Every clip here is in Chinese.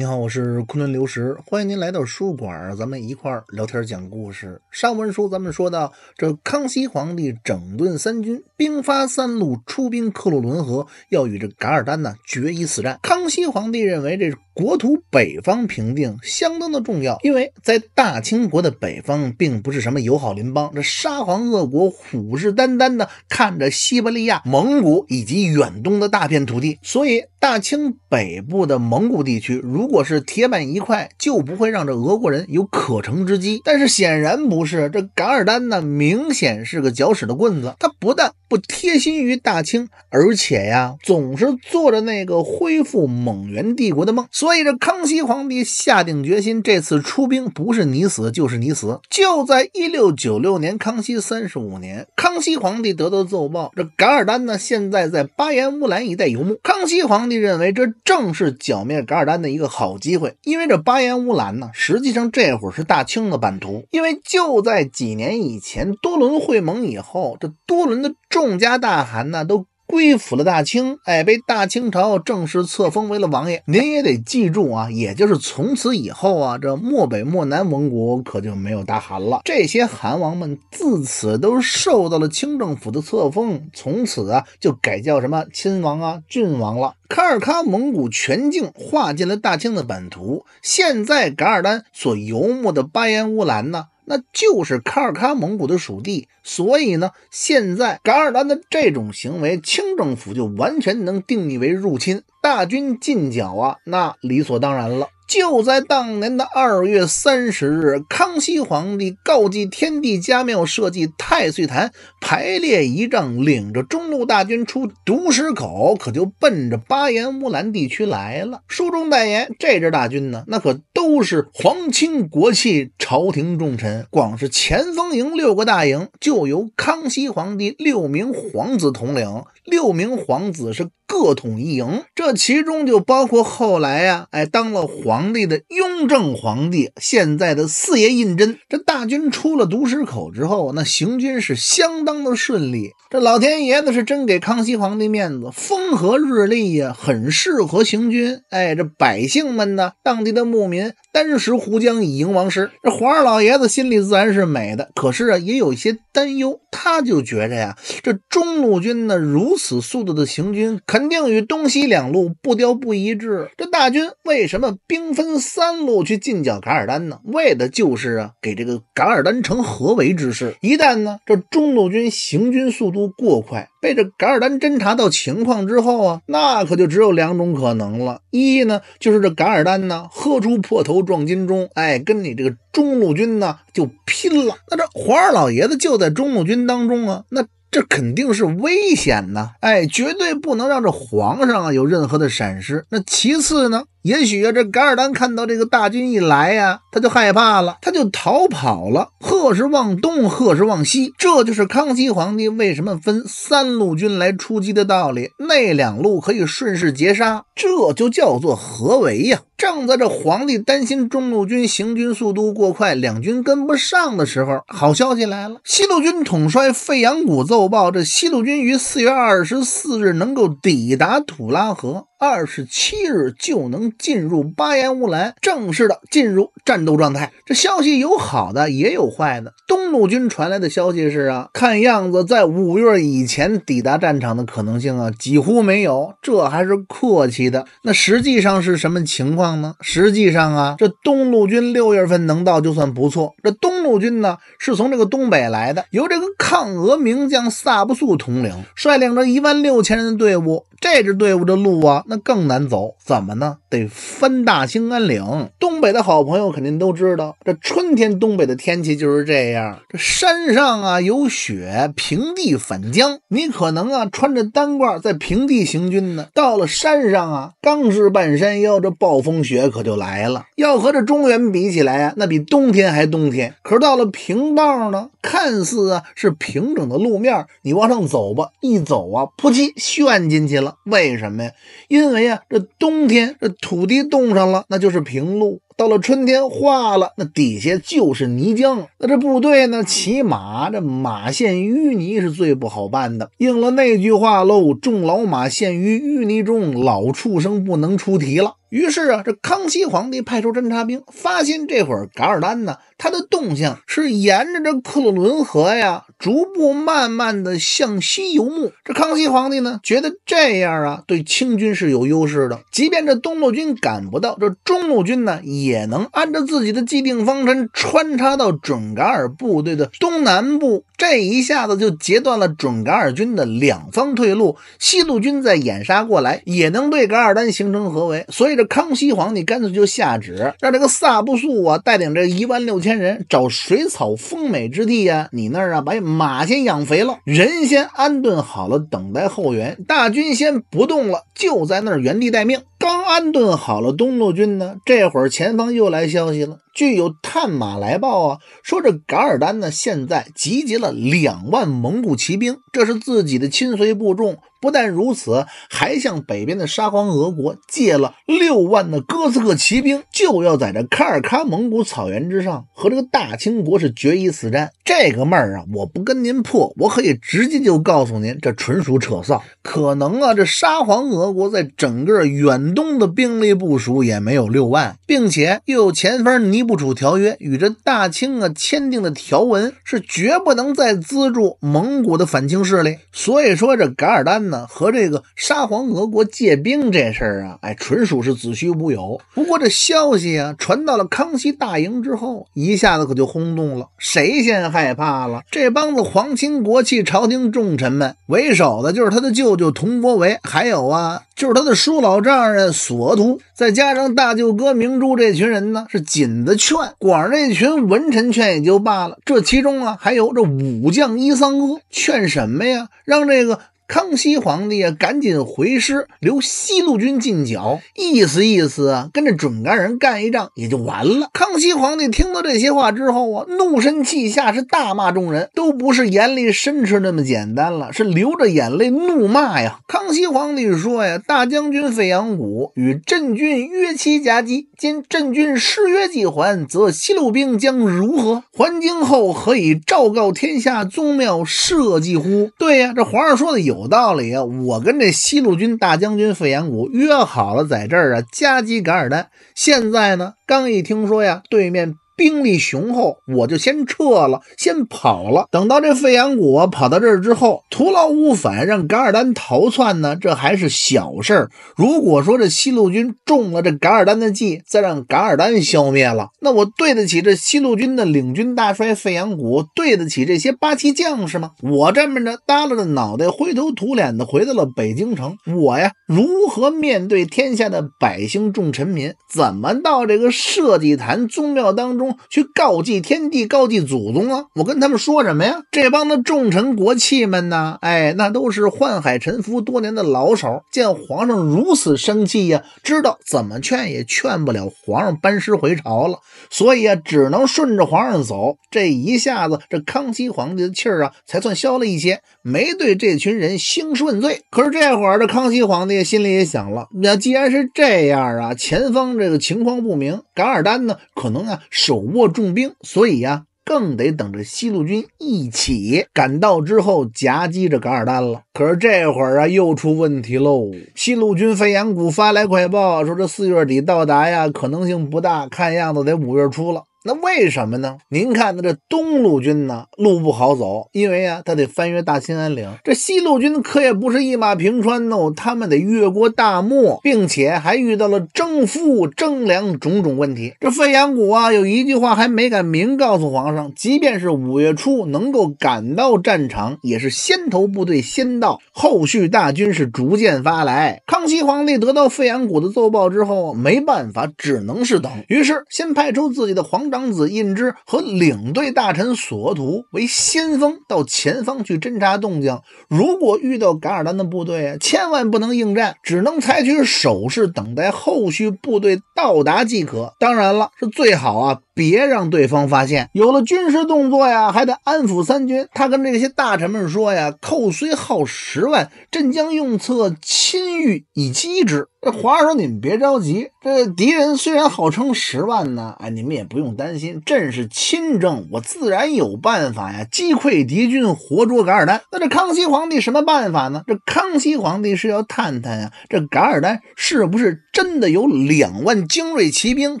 你好，我是昆仑刘石，欢迎您来到书馆，咱们一块儿聊天讲故事。上文书咱们说到，这康熙皇帝整顿三军，兵发三路，出兵克鲁伦河，要与这噶尔丹呢决一死战。康熙皇帝认为，这是国土北方平定相当的重要，因为在大清国的北方并不是什么友好邻邦，这沙皇俄国虎视眈眈的看着西伯利亚、蒙古以及远东的大片土地，所以。大清北部的蒙古地区，如果是铁板一块，就不会让这俄国人有可乘之机。但是显然不是，这噶尔丹呢，明显是个搅屎的棍子。他不但不贴心于大清，而且呀，总是做着那个恢复蒙元帝国的梦。所以这康熙皇帝下定决心，这次出兵不是你死就是你死。就在一六九六年，康熙三十五年，康熙皇帝得到奏报，这噶尔丹呢，现在在巴颜乌兰一带游牧。康熙皇。认为这正是剿灭噶尔丹的一个好机会，因为这巴颜乌兰呢，实际上这会儿是大清的版图，因为就在几年以前，多伦会盟以后，这多伦的众家大汗呢都。归附了大清，哎，被大清朝正式册封为了王爷。您也得记住啊，也就是从此以后啊，这漠北、漠南蒙古可就没有大汗了。这些汗王们自此都受到了清政府的册封，从此啊就改叫什么亲王啊、郡王了。喀尔喀蒙古全境划进了大清的版图，现在噶尔丹所游牧的巴彦乌兰呢？那就是卡尔喀蒙古的属地，所以呢，现在噶尔丹的这种行为，清政府就完全能定义为入侵，大军进剿啊，那理所当然了。就在当年的二月三十日，康熙皇帝告祭天地家庙，设祭太岁坛，排列仪仗，领着中路大军出独石口，可就奔着巴彦乌兰地区来了。书中代言这支大军呢，那可都是皇亲国戚、朝廷重臣，光是前锋营六个大营，就由康熙皇帝六名皇子统领，六名皇子是。各统一营，这其中就包括后来呀，哎，当了皇帝的雍正皇帝，现在的四爷胤禛。这大军出了独石口之后，那行军是相当的顺利。这老天爷子是真给康熙皇帝面子，风和日丽呀，很适合行军。哎，这百姓们呢，当地的牧民单食胡浆以迎王师。这皇二老爷子心里自然是美的，可是啊，也有一些担忧。他就觉着呀，这中路军呢，如此速度的行军，肯。肯定与东西两路步调不一致。这大军为什么兵分三路去进剿噶尔丹呢？为的就是啊，给这个噶尔丹城合围之势。一旦呢，这中路军行军速度过快，被这噶尔丹侦察到情况之后啊，那可就只有两种可能了：一呢，就是这噶尔丹呢喝出破头撞金钟，哎，跟你这个中路军呢就拼了。那这黄二老爷子就在中路军当中啊，那。这肯定是危险呐！哎，绝对不能让这皇上啊有任何的闪失。那其次呢，也许啊，这噶尔丹看到这个大军一来呀，他就害怕了，他就逃跑了，贺是往东，贺是往西。这就是康熙皇帝为什么分三路军来出击的道理，那两路可以顺势截杀，这就叫做合围呀。正在这皇帝担心中路军行军速度过快，两军跟不上的时候，好消息来了。西路军统帅费扬古奏报，这西路军于四月二十四日能够抵达土拉河，二十七日就能进入巴彦乌兰，正式的进入战斗状态。这消息有好的，也有坏的。东路军传来的消息是啊，看样子在五月以前抵达战场的可能性啊，几乎没有。这还是客气的，那实际上是什么情况？实际上啊，这东路军六月份能到就算不错。这东路军呢，是从这个东北来的，由这个抗俄名将萨布素统领，率领着一万六千人的队伍。这支队伍的路啊，那更难走。怎么呢？得翻大兴安岭。东北的好朋友肯定都知道，这春天东北的天气就是这样：这山上啊有雪，平地反江。你可能啊穿着单褂在平地行军呢，到了山上啊，刚是半山腰，这暴风雪可就来了。要和这中原比起来啊，那比冬天还冬天。可是到了平道呢，看似啊是平整的路面，你往上走吧，一走啊，扑哧陷进去了。为什么呀？因为啊，这冬天这土地冻上了，那就是平路；到了春天化了，那底下就是泥浆。那这部队呢，骑马这马陷淤泥是最不好办的。应了那句话喽：“众老马陷于淤泥中，老畜生不能出题了。”于是啊，这康熙皇帝派出侦察兵，发现这会儿噶尔丹呢，他的动向是沿着这克鲁伦河呀，逐步慢慢的向西游牧。这康熙皇帝呢，觉得这样啊，对清军是有优势的。即便这东路军赶不到，这中路军呢，也能按照自己的既定方针穿插到准噶尔部队的东南部，这一下子就截断了准噶尔军的两方退路。西路军再掩杀过来，也能对噶尔丹形成合围。所以。这康熙皇，帝干脆就下旨，让这个萨布素啊带领这一万六千人找水草丰美之地呀。你那儿啊，把马先养肥了，人先安顿好了，等待后援。大军先不动了，就在那儿原地待命。刚安顿好了东路军呢，这会儿前方又来消息了，据有探马来报啊，说这噶尔丹呢现在集结了两万蒙古骑兵，这是自己的亲随部众。不但如此，还向北边的沙皇俄国借了六万的哥斯克骑兵，就要在这喀尔喀蒙古草原之上和这个大清国是决一死战。这个闷儿啊，我不跟您破，我可以直接就告诉您，这纯属扯臊。可能啊，这沙皇俄国在整个远东的兵力部署也没有六万，并且又有前方尼布楚条约与这大清啊签订的条文，是绝不能再资助蒙古的反清势力。所以说这噶尔丹。和这个沙皇俄国借兵这事儿啊，哎，纯属是子虚乌有。不过这消息啊传到了康熙大营之后，一下子可就轰动了。谁先害怕了？这帮子皇亲国戚、朝廷重臣们，为首的就是他的舅舅佟国维，还有啊，就是他的叔老丈人索额图，再加上大舅哥明珠这群人呢，是紧的劝。管这群文臣劝也就罢了，这其中啊，还有这武将伊桑阿劝什么呀？让这个。康熙皇帝啊，赶紧回师，留西路军进剿，意思意思啊，跟着准噶尔人干一仗也就完了。康熙皇帝听到这些话之后啊，怒声气下是大骂众人，都不是严厉深斥那么简单了，是流着眼泪怒骂呀。康熙皇帝说呀：“大将军费扬古与朕军约期夹击，今朕军失约既还，则西路兵将如何？还京后可以昭告天下，宗庙社稷乎？”对呀，这皇上说的有。有道理啊！我跟这西路军大将军费延古约好了，在这儿啊夹击噶尔丹。现在呢，刚一听说呀，对面。兵力雄厚，我就先撤了，先跑了。等到这费扬谷跑到这儿之后，徒劳无反，让噶尔丹逃窜呢，这还是小事儿。如果说这西路军中了这噶尔丹的计，再让噶尔丹消灭了，那我对得起这西路军的领军大帅费扬谷，对得起这些八旗将士吗？我这么着耷拉着脑袋，灰头土脸的回到了北京城，我呀，如何面对天下的百姓、众臣民？怎么到这个社稷坛、宗庙当中？去告祭天地，告祭祖宗啊！我跟他们说什么呀？这帮子重臣国戚们呢？哎，那都是宦海沉浮多年的老手，见皇上如此生气呀，知道怎么劝也劝不了皇上班师回朝了，所以啊，只能顺着皇上走。这一下子，这康熙皇帝的气儿啊，才算消了一些，没对这群人兴师问罪。可是这会儿的康熙皇帝心里也想了：那既然是这样啊，前方这个情况不明，噶尔丹呢，可能啊手。握重兵，所以呀，更得等着西路军一起赶到之后，夹击这噶尔丹了。可是这会儿啊，又出问题喽。西路军飞扬谷发来快报，说这四月底到达呀，可能性不大，看样子得五月初了。那为什么呢？您看呢，这东路军呢，路不好走，因为啊，他得翻越大兴安岭。这西路军可也不是一马平川哦，他们得越过大漠，并且还遇到了征赋、征粮种种问题。这费扬古啊，有一句话还没敢明告诉皇上，即便是五月初能够赶到战场，也是先头部队先到，后续大军是逐渐发来。康熙皇帝得到费扬古的奏报之后，没办法，只能是等。于是先派出自己的皇。长子印之和领队大臣索额图为先锋，到前方去侦察动静。如果遇到噶尔丹的部队，千万不能应战，只能采取手势等待后续部队到达即可。当然了，是最好啊。别让对方发现，有了军事动作呀，还得安抚三军。他跟这些大臣们说呀：“寇虽耗十万，朕将用策亲御以击之。”皇上说：“你们别着急，这敌人虽然号称十万呢，哎，你们也不用担心，朕是亲征，我自然有办法呀，击溃敌军，活捉噶尔丹。”那这康熙皇帝什么办法呢？这康熙皇帝是要探探呀，这噶尔丹是不是？真的有两万精锐骑兵，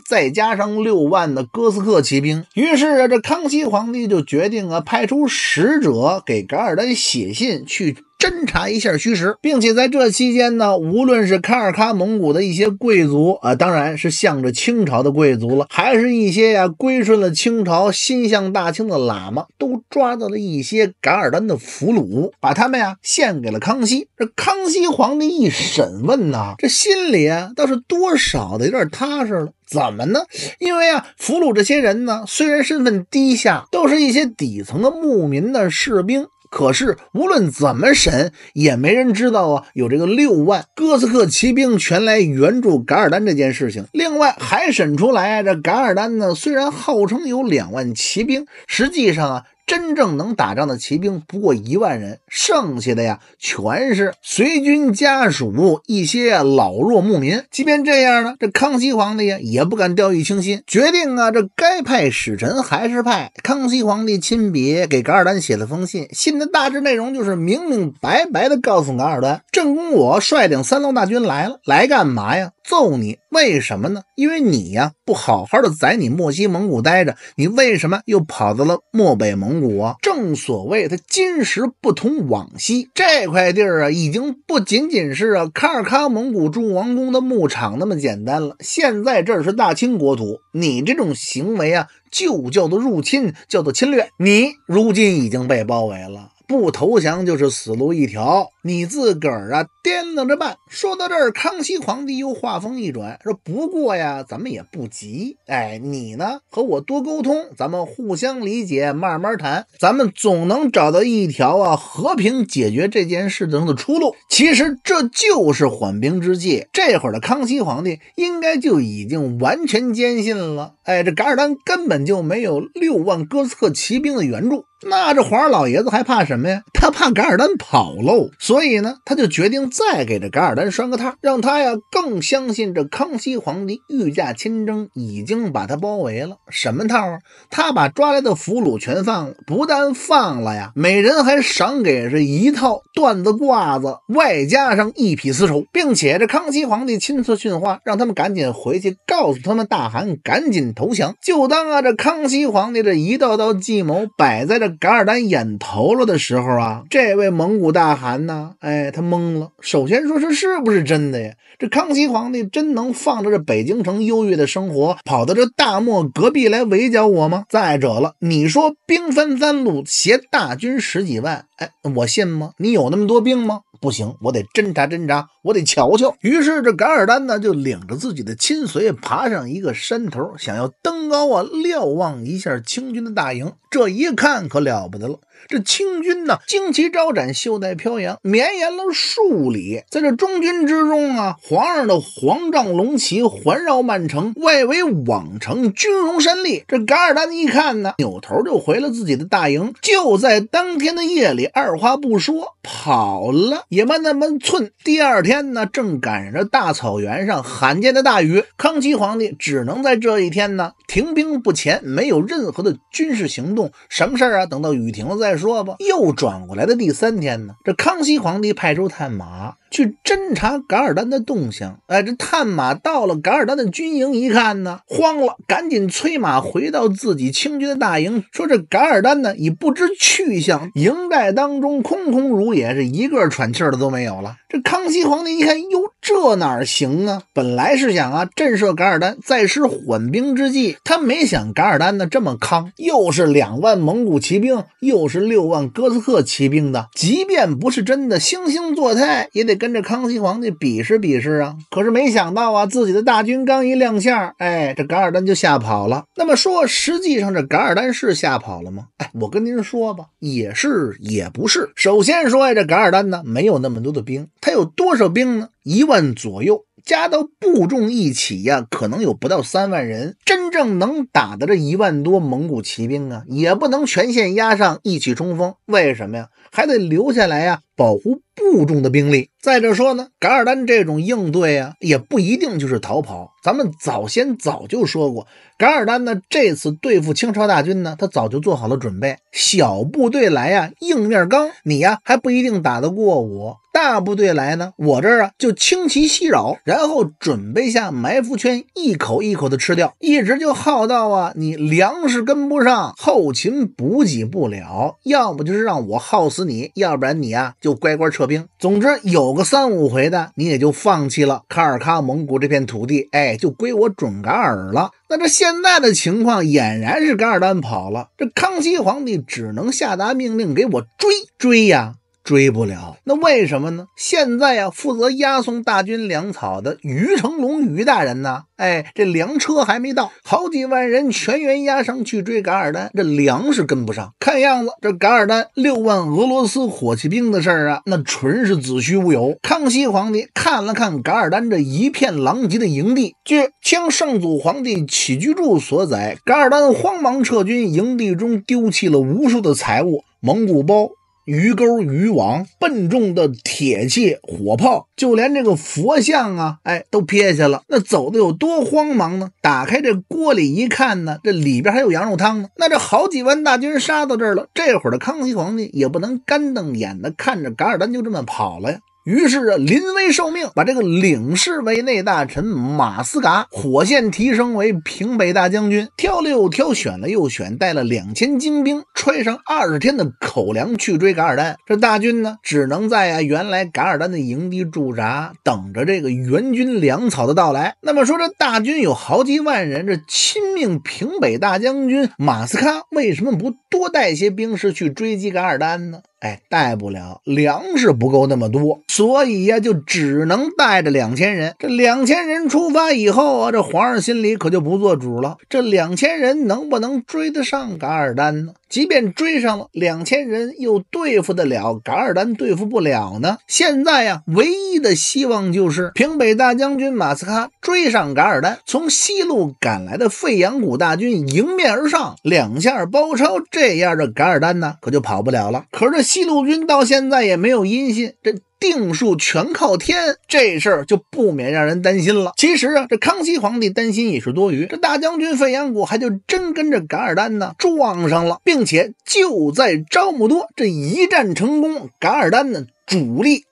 再加上六万的哥斯克骑兵。于是啊，这康熙皇帝就决定啊，派出使者给噶尔丹写信去。侦查一下虚实，并且在这期间呢，无论是喀尔喀蒙古的一些贵族啊，当然是向着清朝的贵族了，还是一些呀归顺了清朝、心向大清的喇嘛，都抓到了一些噶尔丹的俘虏，把他们呀献给了康熙。这康熙皇帝一审问呐，这心里啊倒是多少的有点踏实了。怎么呢？因为啊，俘虏这些人呢，虽然身份低下，都是一些底层的牧民的士兵。可是，无论怎么审，也没人知道啊，有这个六万哥斯克骑兵全来援助噶尔丹这件事情。另外，还审出来，这噶尔丹呢，虽然号称有两万骑兵，实际上啊。真正能打仗的骑兵不过一万人，剩下的呀全是随军家属、一些老弱牧民。即便这样呢，这康熙皇帝呀也不敢掉以轻心，决定啊，这该派使臣还是派。康熙皇帝亲笔给噶尔丹写了封信，信的大致内容就是明明白白的告诉噶尔丹：正宫我率领三路大军来了，来干嘛呀？揍你？为什么呢？因为你呀，不好好的在你漠西蒙古待着，你为什么又跑到了漠北蒙古啊？正所谓他今时不同往昔，这块地儿啊，已经不仅仅是啊，喀尔喀蒙古诸王宫的牧场那么简单了。现在这是大清国土，你这种行为啊，就叫做入侵，叫做侵略。你如今已经被包围了。不投降就是死路一条，你自个儿啊掂量着办。说到这儿，康熙皇帝又话锋一转，说：“不过呀，咱们也不急。哎，你呢和我多沟通，咱们互相理解，慢慢谈，咱们总能找到一条啊和平解决这件事的出路。”其实这就是缓兵之计。这会儿的康熙皇帝应该就已经完全坚信了：哎，这噶尔丹根本就没有六万哥斯克骑兵的援助。那这皇老爷子还怕什么呀？他怕噶尔丹跑喽，所以呢，他就决定再给这噶尔丹拴个套，让他呀更相信这康熙皇帝御驾亲征已经把他包围了。什么套啊？他把抓来的俘虏全放了，不但放了呀，每人还赏给是一套缎子褂子，外加上一匹丝绸，并且这康熙皇帝亲自训话，让他们赶紧回去告诉他们大汗赶紧投降。就当啊这康熙皇帝这一道道计谋摆在这。噶尔丹眼头了的时候啊，这位蒙古大汗呢，哎，他懵了。首先说，这是不是真的呀？这康熙皇帝真能放着这北京城优越的生活，跑到这大漠隔壁来围剿我吗？再者了，你说兵分三路，携大军十几万。哎，我信吗？你有那么多兵吗？不行，我得侦查侦查，我得瞧瞧。于是这噶尔丹呢，就领着自己的亲随爬上一个山头，想要登高啊，瞭望一下清军的大营。这一看可了不得了，这清军呢，旌旗招展，袖带飘扬，绵延了数里。在这中军之中啊，皇上的黄帐龙旗环绕满城，外围网城，军容山立。这噶尔丹一看呢，扭头就回了自己的大营。就在当天的夜里。二话不说跑了，也没那么寸。第二天呢，正赶着大草原上罕见的大雨，康熙皇帝只能在这一天呢停兵不前，没有任何的军事行动。什么事儿啊？等到雨停了再说吧。又转过来的第三天呢，这康熙皇帝派出探马。去侦查噶尔丹的动向，哎，这探马到了噶尔丹的军营一看呢，慌了，赶紧催马回到自己清军的大营，说这噶尔丹呢已不知去向，营寨当中空空如也，是一个喘气儿的都没有了。这康熙皇帝一看，哟，这哪行啊？本来是想啊震慑噶尔丹，在施缓兵之计，他没想噶尔丹呢这么康，又是两万蒙古骑兵，又是六万哥斯克骑兵的，即便不是真的惺惺作态，也得。跟着康熙皇帝比试比试啊！可是没想到啊，自己的大军刚一亮相，哎，这噶尔丹就吓跑了。那么说，实际上这噶尔丹是吓跑了吗？哎，我跟您说吧，也是也不是。首先说呀，这噶尔丹呢没有那么多的兵，他有多少兵呢？一万左右，加到部众一起呀，可能有不到三万人。真正能打的这一万多蒙古骑兵啊，也不能全线压上一起冲锋，为什么呀？还得留下来呀。保护部众的兵力。再者说呢，噶尔丹这种应对啊，也不一定就是逃跑。咱们早先早就说过，噶尔丹呢，这次对付清朝大军呢，他早就做好了准备。小部队来呀，硬面刚你呀，还不一定打得过我。大部队来呢，我这儿啊就轻骑袭扰，然后准备下埋伏圈，一口一口的吃掉，一直就耗到啊，你粮食跟不上，后勤补给不了，要么就是让我耗死你，要不然你啊就。就乖乖撤兵。总之有个三五回的，你也就放弃了卡尔喀蒙古这片土地，哎，就归我准噶尔了。那这现在的情况俨然是噶尔丹跑了，这康熙皇帝只能下达命令给我追追呀。追不了，那为什么呢？现在啊，负责押送大军粮草的于成龙于大人呢？哎，这粮车还没到，好几万人全员压上去追噶尔丹，这粮食跟不上。看样子，这噶尔丹六万俄罗斯火器兵的事儿啊，那纯是子虚乌有。康熙皇帝看了看噶尔丹这一片狼藉的营地，据清圣祖皇帝起居注所载，噶尔丹慌忙撤军，营地中丢弃了无数的财物，蒙古包。鱼钩、鱼网、笨重的铁器、火炮，就连这个佛像啊，哎，都撇下了。那走的有多慌忙呢？打开这锅里一看呢，这里边还有羊肉汤呢。那这好几万大军杀到这儿了，这会儿的康熙皇帝也不能干瞪眼的看着噶尔丹就这么跑了呀。于是啊，临危受命，把这个领侍卫内大臣马斯嘎火线提升为平北大将军。挑了又挑，选了又选，带了两千精兵，揣上二十天的口粮去追噶尔丹。这大军呢，只能在啊原来噶尔丹的营地驻扎，等着这个援军粮草的到来。那么说，这大军有好几万人，这亲命平北大将军马斯嘎为什么不多带些兵士去追击噶尔丹呢？哎，带不了粮食不够那么多，所以呀，就只能带着两千人。这两千人出发以后啊，这皇上心里可就不做主了。这两千人能不能追得上噶尔丹呢？即便追上了两千人，又对付得了？噶尔丹对付不了呢。现在呀，唯一的希望就是平北大将军马斯喀追上噶尔丹，从西路赶来的费扬古大军迎面而上，两下包抄，这样的噶尔丹呢，可就跑不了了。可是这西路军到现在也没有音信，这。定数全靠天，这事儿就不免让人担心了。其实啊，这康熙皇帝担心也是多余。这大将军费扬古还就真跟着噶尔丹呢撞上了，并且就在招募多这一战成功，噶尔丹呢主力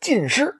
尽失。